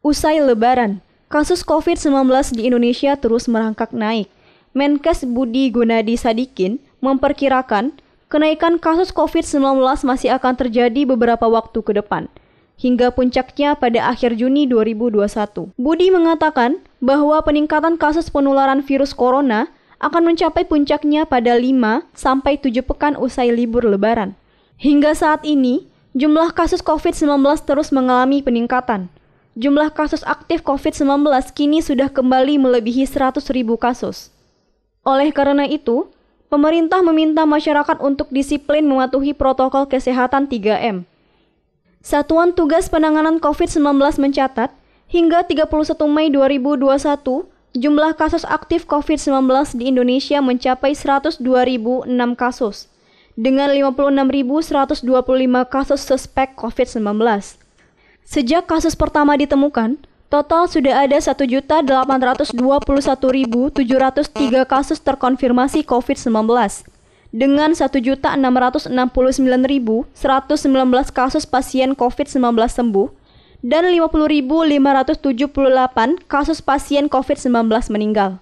Usai lebaran, kasus COVID-19 di Indonesia terus merangkak naik. Menkes Budi Gunadi Sadikin memperkirakan kenaikan kasus COVID-19 masih akan terjadi beberapa waktu ke depan, hingga puncaknya pada akhir Juni 2021. Budi mengatakan bahwa peningkatan kasus penularan virus corona akan mencapai puncaknya pada 5 sampai 7 pekan usai libur lebaran. Hingga saat ini, jumlah kasus COVID-19 terus mengalami peningkatan jumlah kasus aktif COVID-19 kini sudah kembali melebihi 100.000 kasus. Oleh karena itu, pemerintah meminta masyarakat untuk disiplin mematuhi protokol kesehatan 3M. Satuan Tugas Penanganan COVID-19 mencatat, hingga 31 Mei 2021, jumlah kasus aktif COVID-19 di Indonesia mencapai 102.006 kasus, dengan 56.125 kasus suspek COVID-19. Sejak kasus pertama ditemukan, total sudah ada 1.821.703 kasus terkonfirmasi COVID-19 dengan 1.669.119 kasus pasien COVID-19 sembuh dan 50.578 kasus pasien COVID-19 meninggal.